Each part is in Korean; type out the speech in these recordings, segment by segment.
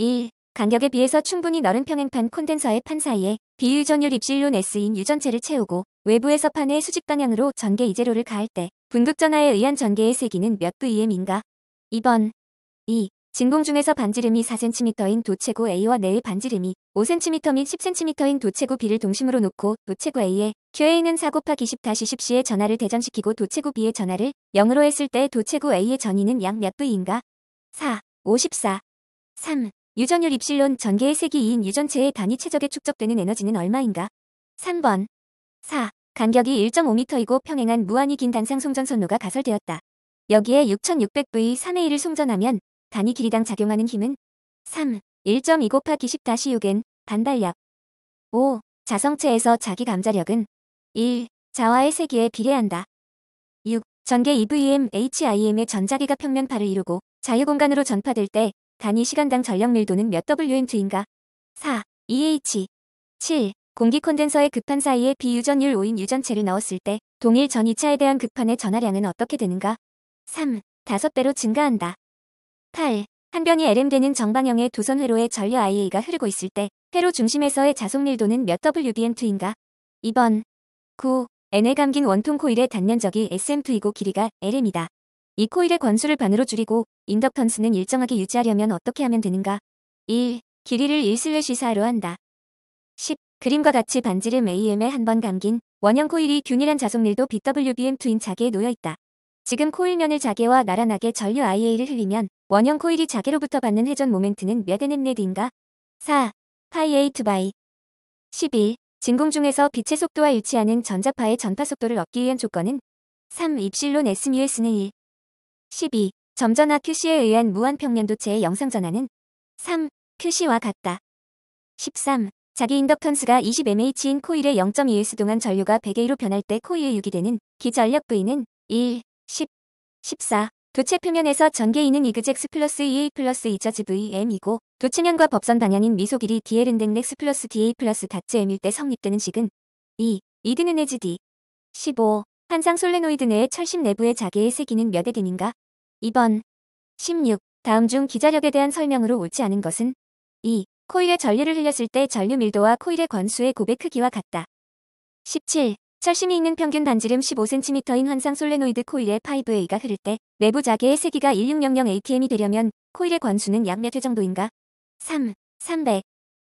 1. 간격에 비해서 충분히 넓은 평행판 콘덴서의 판 사이에 비유전율 입실론 S인 유전체를 채우고 외부에서 판의 수직 방향으로 전개 이재로를 가할 때 분극전화에 의한 전개의 세기는 몇 VM인가? 2번 2. 진공 중에서 반지름이 4cm인 도체구 A와 내의 네 반지름이 5cm 및 10cm인 도체구 B를 동심으로 놓고 도체구 a 에 QA는 4 곱하기 10-10C의 전하를 대전시키고 도체구 B의 전하를 0으로 했을 때 도체구 A의 전위는약 몇부위인가 4, 54, 3. 유전율 입실론 전개의 세기 2인 유전체의 단위 최적에 축적되는 에너지는 얼마인가? 3번. 4. 간격이 1.5m이고 평행한 무한히 긴 단상 송전 선로가 가설되었다. 여기에 6600V 3의 1을 송전하면 단위 길이당 작용하는 힘은 3. 1.2 곱하기 10-6엔 반달력 5. 자성체에서 자기 감자력은 1. 자화의 세기에 비례한다. 6. 전개 EVM HIM의 전자기가 평면파를 이루고 자유공간으로 전파될 때 단위 시간당 전력 밀도는 몇 WMT인가? 4. EH 7. 공기 콘덴서의 급판 사이에 비유전율 5인 유전체를 넣었을 때 동일 전이차에 대한 급판의 전하량은 어떻게 되는가? 3. 5배로 증가한다. 8. 한 변이 LM되는 정방형의 도선 회로에 전류 IA가 흐르고 있을 때 회로 중심에서의 자속밀도는 몇 WBM2인가? 2번. 9. N에 감긴 원통 코일의 단면적이 s m 2이고 길이가 LM이다. 이 코일의 권수를 반으로 줄이고 인덕턴스는 일정하게 유지하려면 어떻게 하면 되는가? 1. 길이를 1/4로 한다. 10. 그림과 같이 반지름 AM에 한 번 감긴 원형 코일이 균일한 자속률도 BWBM2인 자개에 놓여 있다. 지금 코일면을 자개와 나란하게 전류 IA를 흘리면 원형 코일이 자개로부터 받는 회전 모멘트는 몇 n 넷인가 4. 파이 A2 바이 11. 진공 중에서 빛의 속도와 일치하는 전자파의 전파 속도를 얻기 위한 조건은 3. 입실론 s u s 는 1. 12. 점전화 QC에 의한 무한평면도체의 영상전환은 3. QC와 같다. 13. 자기 인덕턴스가 20mh인 코일의 0.2S 동안 전류가 100A로 변할 때코일 유기되는 기전력 부위는 1, 10, 14. 도체 표면에서 전개인은 이그젝스 플러스 EA 플러스 이저즈 VM이고 도체면과 법선 방향인 미소 길이 DL은 댕넥스 플러스 DA 플러스 닷츠 M일 때 성립되는 식은 2. 이드는 에지 D 15. 한상 솔레노이드 내의 철심 내부의 자개의 세기는 몇에 든인가 2번 16. 다음 중 기자력에 대한 설명으로 옳지 않은 것은 2. 코일의 전류를 흘렸을 때 전류 밀도와 코일의 권수의 고배 크기와 같다. 17. 철심이 있는 평균 반지름 15cm인 환상 솔레노이드 코일의 5A가 흐를 때 내부 자개의 세기가 1600ATM이 되려면 코일의 권수는 약 몇 회 정도인가? 3. 300.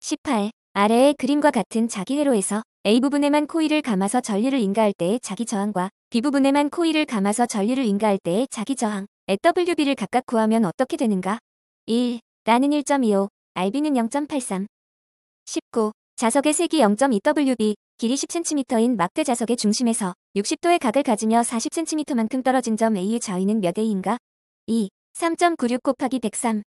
18. 아래의 그림과 같은 자기 회로에서 A 부분에만 코일을 감아서 전류를 인가할 때의 자기 저항과 B 부분에만 코일을 감아서 전류를 인가할 때의 자기 저항 AWB를 각각 구하면 어떻게 되는가? 1. 나는 1.25, RB는 0.83 19. 자석의 색이 0.2WB, 길이 10cm인 막대 자석의 중심에서 60도의 각을 가지며 40cm만큼 떨어진 점 A의 좌위는 몇 A인가? 2. 3.96 곱하기 103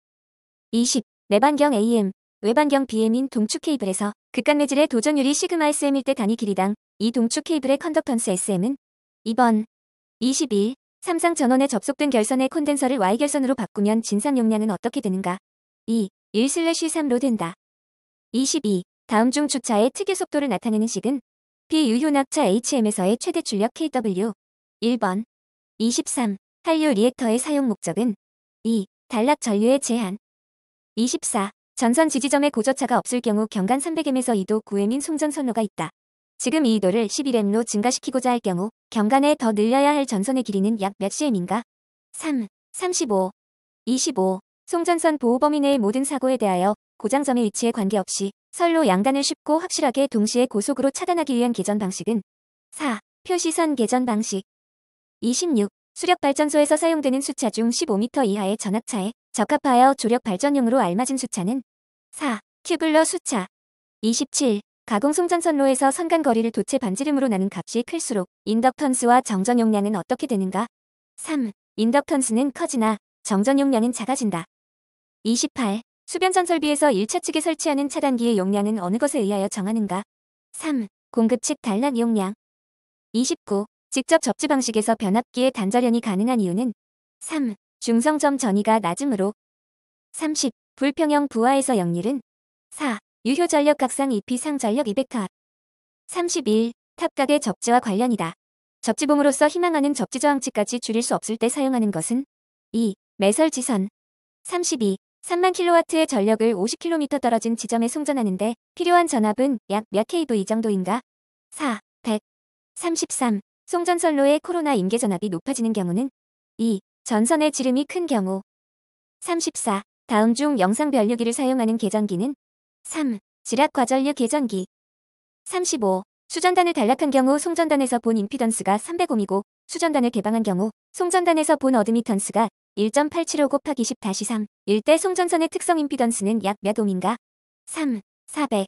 20. 내반경 AM, 외반경 BM인 동축 케이블에서 극간매질의 도전율이 시그마 SM일 때 단위 길이당 이 동축 케이블의 컨덕턴스 SM은 2번 22 삼상 전원에 접속된 결선의 콘덴서를 Y결선으로 바꾸면 진상 용량은 어떻게 되는가? 2. 1/3로 된다. 22. 다음 중 주차의 특유 속도를 나타내는 식은 비유효낙차 HM에서의 최대 출력 KW 1번 23. 한류 리액터의 사용 목적은 2. 단락 전류의 제한 24. 전선 지지점에 고저차가 없을 경우 경간 300m에서 2도 구해민 송전 선로가 있다. 지금 이 2도를 11M로 증가시키고자 할 경우 경간에 더 늘려야 할 전선의 길이는 약 몇 cm인가? 3, 35, 25 송전선 보호 범위 내의 모든 사고에 대하여 고장점의 위치에 관계없이 선로 양단을 쉽고 확실하게 동시에 고속으로 차단하기 위한 개전 방식은 4. 표시선 개전 방식 26. 수력발전소에서 사용되는 수차 중 15m 이하의 전압차에 적합하여 조력 발전용으로 알맞은 수차는 4. 큐블러 수차 27. 가공 송전선로에서 선간 거리를 도체 반지름으로 나눈 값이 클수록 인덕턴스와 정전 용량은 어떻게 되는가? 3. 인덕턴스는 커지나 정전 용량은 작아진다. 28. 수변전 설비에서 1차 측에 설치하는 차단기의 용량은 어느 것에 의하여 정하는가? 3. 공급 측 단란 용량 29. 직접 접지 방식에서 변압기의 단절연이 가능한 이유는 3. 중성점 전위가 낮으므로 30. 불평형 부하에서 역률은 4. 유효전력 각상 2피 상전력 200탑 31. 탑각의 접지와 관련이다. 접지봉으로서 희망하는 접지 저항치까지 줄일 수 없을 때 사용하는 것은 2. 매설 지선 32. 3만 킬로와트의 전력을 50km 떨어진 지점에 송전하는데 필요한 전압은 약몇 케이브 이 정도인가? 4. 100. 33. 송전선로의 코로나 임계 전압이 높아지는 경우는 2. 전선의 지름이 큰 경우 34. 다음 중 영상 변류기를 사용하는 계전기는 3. 지락과전류 계전기 35. 수전단을 단락한 경우 송전단에서 본 임피던스가 300옴이고 수전단을 개방한 경우 송전단에서 본 어드미턴스가 1.875 곱하기 10-3 1대 송전선의 특성 임피던스는 약 몇 옴인가? 3. 400.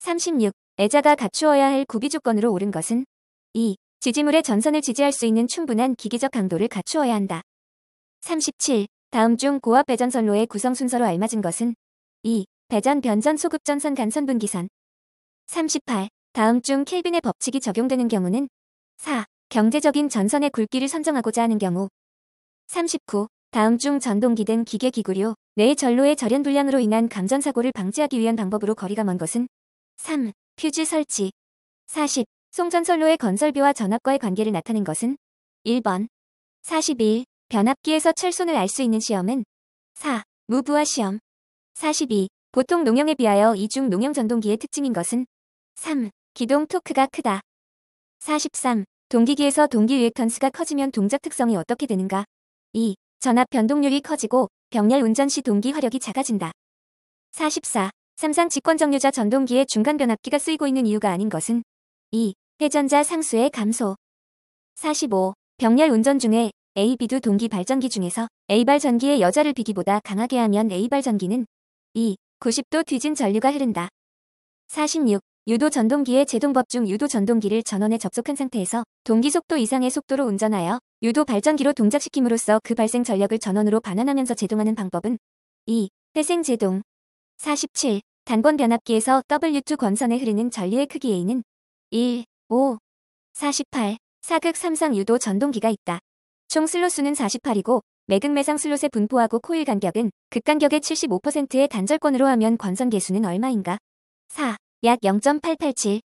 36. 애자가 갖추어야 할 구비 조건으로 옳은 것은 2. 지지물의 전선을 지지할 수 있는 충분한 기기적 강도를 갖추어야 한다. 37. 다음 중 고압 배전선로의 구성 순서로 알맞은 것은 2. 배전, 변전, 소급전선, 간선, 분기선 38. 다음 중 켈빈의 법칙이 적용되는 경우는 4. 경제적인 전선의 굵기를 선정하고자 하는 경우 39. 다음 중 전동기 등 기계 기구류, 뇌의 전로의 절연 불량으로 인한 감전사고를 방지하기 위한 방법으로 거리가 먼 것은 3. 퓨즈 설치 40. 송전선로의 건설비와 전압과의 관계를 나타낸 것은 1번 42. 변압기에서 철손을 알 수 있는 시험은 4. 무부화 시험 42. 보통 농형에 비하여 이중 농형 전동기의 특징인 것은 3. 기동 토크가 크다 43. 동기기에서 동기 리액턴스가 커지면 동작 특성이 어떻게 되는가 2. 전압 변동률이 커지고 병렬 운전 시 동기 화력이 작아진다. 44. 삼상 직권정류자 전동기의 중간 변압기가 쓰이고 있는 이유가 아닌 것은 2. 회전자 상수의 감소 45. 병렬 운전 중에 AB도 동기 발전기 중에서 A발전기의 여자를 비기보다 강하게 하면 A발전기는 2. 90도 뒤진 전류가 흐른다. 46. 유도 전동기의 제동법 중 유도 전동기를 전원에 접속한 상태에서 동기 속도 이상의 속도로 운전하여 유도 발전기로 동작시킴으로써 그 발생 전력을 전원으로 반환하면서 제동하는 방법은 2. 회생 제동 47. 단권 변압기에서 W2 권선에 흐르는 전류의 크기 A는 1, 5, 48. 사극 삼상 유도 전동기가 있다. 총 슬롯 수는 48이고 매극 매상 슬롯에 분포하고 코일 간격은 극간격의 75%의 단절권으로 하면 권선 개수는 얼마인가? 4. 약0.887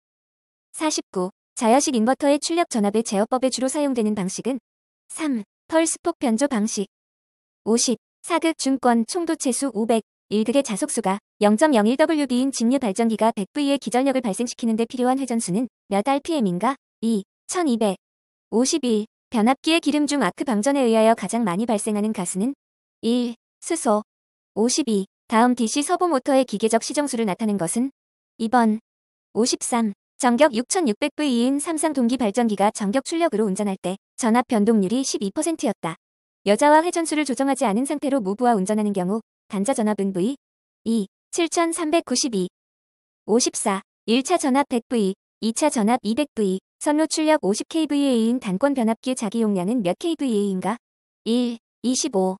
49. 자여식 인버터의 출력 전압의 제어법에 주로 사용되는 방식은 3. 펄 스폭 변조 방식 50. 4극 중권 총도체수 500 1극의 자속수가 0.01WB인 직류 발전기가 100V의 기전력을 발생시키는데 필요한 회전수는 몇 RPM인가? 2. 1200 51. 변압기의 기름 중 아크 방전에 의하여 가장 많이 발생하는 가스는 1. 수소 52. 다음 DC 서보 모터의 기계적 시정수를 나타낸 것은 2번 53. 전격 6600V인 삼상 동기 발전기가 전격 출력으로 운전할 때 전압 변동률이 12%였다. 여자와 회전수를 조정하지 않은 상태로 무브와 운전하는 경우 단자 전압은 V 2 7392 54 1차 전압 100V 2차 전압 200V 선로 출력 50kVA인 단권 변압기 자기 용량은 몇 kVA인가? 1, 25,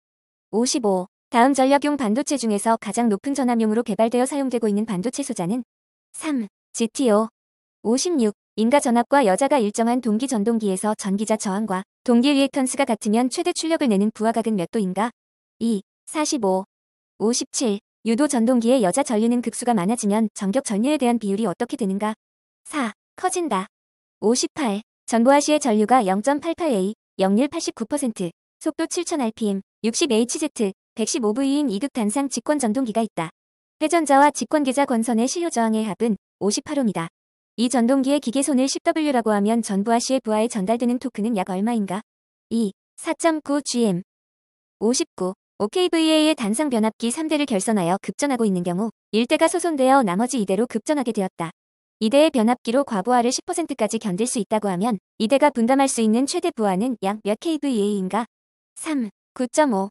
55. 다음 전력용 반도체 중에서 가장 높은 전압용으로 개발되어 사용되고 있는 반도체 소자는 3, GTO, 56. 인가 전압과 여자가 일정한 동기 전동기에서 전기자 저항과 동기 리액턴스가 같으면 최대 출력을 내는 부하각은 몇 도인가? 2, 45, 57. 유도 전동기의 여자 전류는 극수가 많아지면 전격 전류에 대한 비율이 어떻게 되는가? 4. 커진다. 58. 전부아시의 전류가 0.88A, 역률 89%, 속도 7000rpm, 60hz, 115V인 2급 단상 직권 전동기가 있다. 회전자와 직권기자 권선의 실효 저항의 합은 58옴이다. 이 전동기의 기계손을 10W라고 하면 전부아시의 부하에 전달되는 토크는 약 얼마인가? 2. 4.9gm 59. OKVA의 단상 변압기 3대를 결선하여 급전하고 있는 경우 1대가 소손되어 나머지 2대로 급전하게 되었다. 이대의 변압기로 과부하를 10%까지 견딜 수 있다고 하면 이대가 분담할 수 있는 최대 부하는 약 몇 kVA인가? 3. 9.5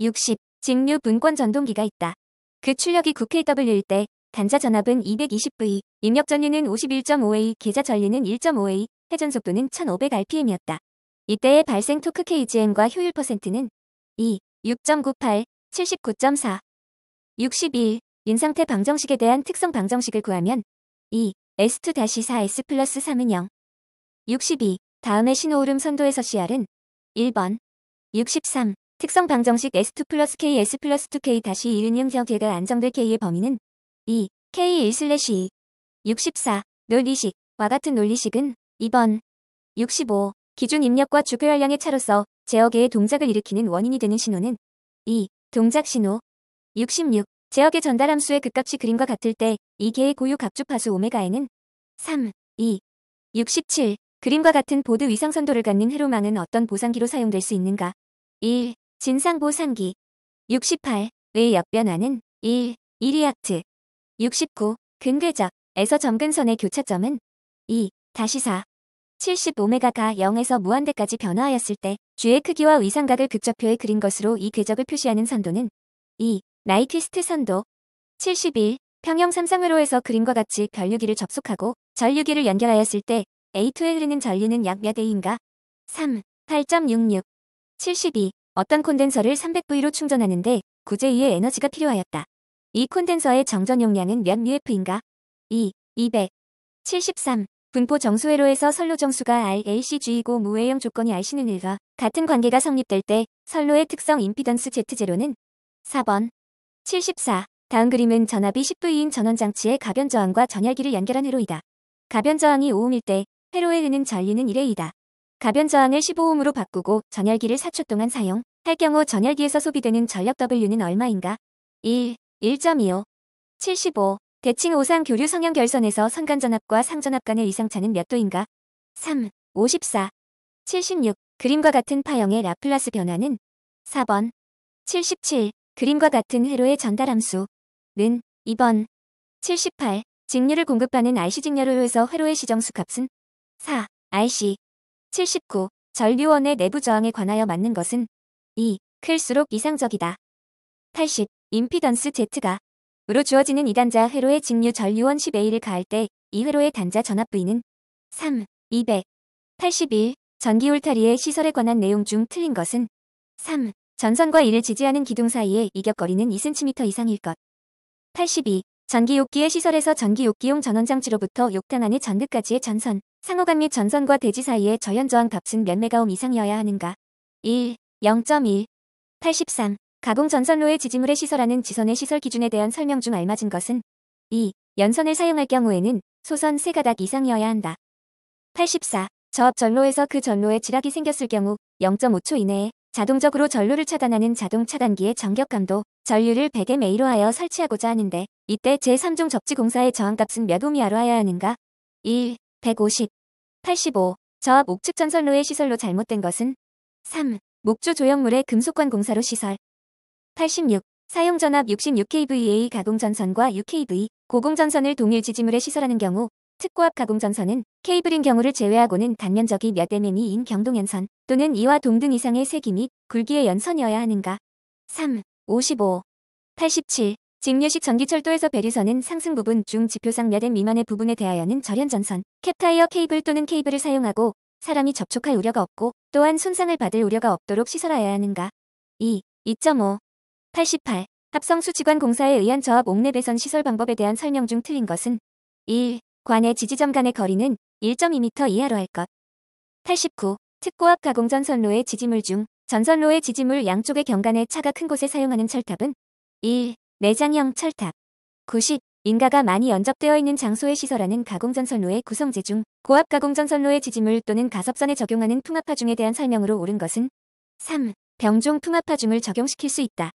60. 직류 분권 전동기가 있다. 그 출력이 9kW일 때 단자 전압은 220V, 입력 전류는 51.5A, 계좌 전류는 1.5A, 회전 속도는 1500rpm이었다. 이때의 발생 토크 KGM과 효율 퍼센트는 2, 6.98, 79.4, 61. 인상태 방정식에 대한 특성 방정식을 구하면 2. S2-4S 플러스 3은 0. 62. 다음의 신호오름 선도에서 CR은 1번. 63. 특성 방정식 S2 플러스 KS 플러스 2K 다시 1은 0 형태가 안정될 K의 범위는 2. K1 슬래시 2. 64. 논리식와 같은 논리식은 2번. 65. 기준 입력과 주교 활량의 차로서 제어계의 동작을 일으키는 원인이 되는 신호는 2. 동작 신호 66. 제역의 전달함수의 극값이 그림과 같을 때이 개의 고유 각주파수 오메가에는 3, 2, 67 그림과 같은 보드 위상선도를 갖는 회로망은 어떤 보상기로 사용될 수 있는가? 1. 진상보상기 68의 역변화는 1. 이리아트 69. 근궤적에서 점근선의 교차점은 2. 다시 4. 75메가가 0에서 무한대까지 변화하였을 때 G의 크기와 위상각을 극좌표에 그린 것으로 이 궤적을 표시하는 선도는 2. 나이키스트 선도 71 평형 삼상으로에서 그림과 같이 전류기를 접속하고 전류기를 연결하였을 때 A2에 흐르는 전류는 약 몇 A인가? 3. 8.66 72. 어떤 콘덴서를 300V로 충전하는데 구제 j 의 에너지가 필요하였다. 이 콘덴서의 정전 용량은 몇 UF인가? 2. 200 73. 분포 정수회로에서 선로 정수가 RLCG이고 무회형 조건이 RC는 1과 같은 관계가 성립될 때 선로의 특성 임피던스 Z0는 4번 74. 다음 그림은 전압이 10V인 전원장치의 가변저항과 전열기를 연결한 회로이다. 가변저항이 5옴일 때 회로에 흐는 전류는 1회이다 가변저항을 15옴으로 바꾸고 전열기를 4초 동안 사용할 경우 전열기에서 소비되는 전력 W는 얼마인가? 1. 1.25 75. 대칭 오상 교류 성형 결선에서 선간전압과 상전압 간의 이상차는 몇 도인가? 3. 54. 76. 그림과 같은 파형의 라플라스 변화는 4번. 77. 그림과 같은 회로의 전달함수는 2번 78 직류를 공급하는 RC 직렬호에서 회로의 시정수 값은 4 RC 79 전류원의 내부 저항에 관하여 맞는 것은 2 클수록 이상적이다. 80 임피던스 Z가 으로 주어지는 이단자 회로의 직류 전류원 10A를 가할 때 이 회로의 단자 전압 부 V는 3 281 전기 울타리의 시설에 관한 내용 중 틀린 것은 3 전선과 이를 지지하는 기둥 사이에 이격거리는 2cm 이상일 것. 82. 전기욕기의 시설에서 전기욕기용 전원장치로부터 욕탕 안의 전극까지의 전선, 상호간 및 전선과 대지 사이의 저연저항 값은 몇 메가옴 이상이어야 하는가. 1. 0.1. 83. 가공 전선로의 지지물의 시설하는 지선의 시설 기준에 대한 설명 중 알맞은 것은 2. 연선을 사용할 경우에는 소선 3가닥 이상이어야 한다. 84. 저압 전로에서 그 전로에 지락이 생겼을 경우 0.5초 이내에 자동적으로 전류를 차단하는 자동 차단기의 전격감도 전류를 100에 메이로 하여 설치하고자 하는데 이때 제3종 접지공사의 저항값은 몇옴 이하로 하여야 하는가? 1. 150 85. 저압 옥측 전선로의 시설로 잘못된 것은 3. 목조 조형물의 금속관 공사로 시설 86. 사용 전압 66kVA 가공전선과 6 k v 고공전선을 동일 지지물에 시설하는 경우 특고압 가공전선은 케이블인 경우를 제외하고는 단면적이 몇대 mm인 경동연선 또는 이와 동등 이상의 세기 및 굵기의 연선이어야 하는가. 3. 55. 87. 직류식 전기철도에서 배류선은 상승 부분 중 지표상 몇 m 미만의 부분에 대하여는 절연전선, 캡타이어 케이블 또는 케이블을 사용하고 사람이 접촉할 우려가 없고 또한 손상을 받을 우려가 없도록 시설하여야 하는가. 2. 2.5. 88. 합성수지관 공사에 의한 저압 옥내배선 시설 방법에 대한 설명 중 틀린 것은 1. 관의 지지점 간의 거리는 1.2m 이하로 할 것. 89. 특고 압 가공전선로의 지지물 중 전선로의 지지물 양쪽의 경간의 차가 큰 곳에 사용하는 철탑은 1. 내장형 철탑 90. 인가가 많이 연접되어 있는 장소에 시설하는 가공전선로의 구성재중 고압 가공전선로의 지지물 또는 가섭선에 적용하는 풍합하중에 대한 설명으로 옳은 것은 3. 병종 풍합하중을 적용시킬 수 있다.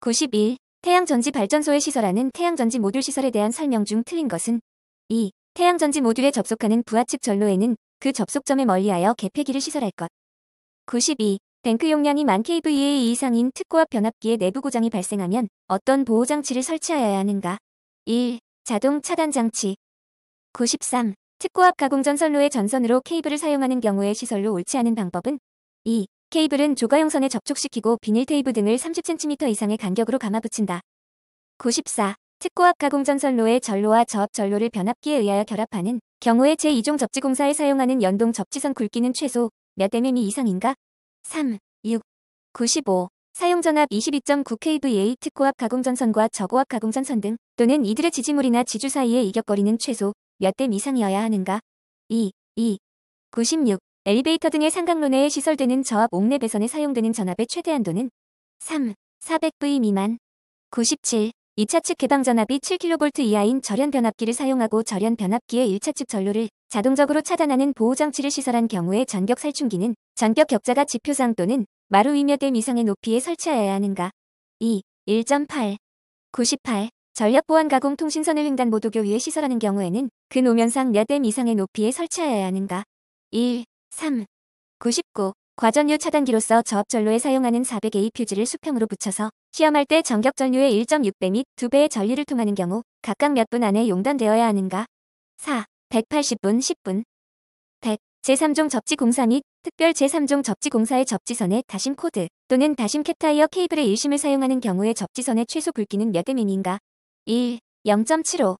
91. 태양전지 발전소에 시설하는 태양전지 모듈 시설에 대한 설명 중 틀린 것은 2. 태양전지 모듈에 접속하는 부하측 전로에는 그 접속점에 멀리하여 개폐기를 시설할 것. 92. 뱅크 용량이 만 kVA 이상인 특고압 변압기의 내부 고장이 발생하면 어떤 보호장치를 설치하여야 하는가? 1. 자동 차단 장치 93. 특고압 가공 전선로의 전선으로 케이블을 사용하는 경우에 시설로 옳지 않은 방법은 2. 케이블은 조가용선에 접촉시키고 비닐테이프 등을 30cm 이상의 간격으로 감아붙인다. 94. 특고압가 공전선로의 전로와 저압 전로를 변압기에 의하여 결합하는 경우에 제2종 접지공사에 사용하는 연동 접지선 굵기는 최소 몇 mm 이상인가? 3, 6, 95. 사용전압 22.9kVA 특고압 가공전선과 저고압 가공전선 등 또는 이들의 지지물이나 지주 사이의 이격거리는 최소 몇댐 이상이어야 하는가? 2, 2, 96. 엘리베이터 등의 상각로내에 시설되는 저압 옥내 배선에 사용되는 전압의 최대 한도는 3, 400V 미만. 97. 2차측 개방 전압이 7kV 이하인 절연 변압기를 사용하고 절연 변압기의 1차측 전류를 자동적으로 차단하는 보호장치를 시설한 경우에 전격 살충기는 전격 격자가 지표상 또는 마루 위몇댐 이상의 높이에 설치하여야 하는가. 2. 1.8. 98. 전력보안 가공 통신선을 횡단 보도교 위에 시설하는 경우에는 그 노면상 몇대 이상의 높이에 설치하여야 하는가. 1. 3. 99. 과전류 차단기로서 저압전로에 사용하는 400A 퓨즈를 수평으로 붙여서 시험할 때 전격전류의 1.6배 및 2배의 전류를 통하는 경우 각각 몇 분 안에 용단되어야 하는가? 4. 180분 10분 100. 제3종 접지 공사 및 특별 제3종 접지 공사의 접지선의 다심 코드 또는 다심 캡타이어 케이블의 일심을 사용하는 경우의 접지선의 최소 굵기는 몇 mm인가? 1. 0.75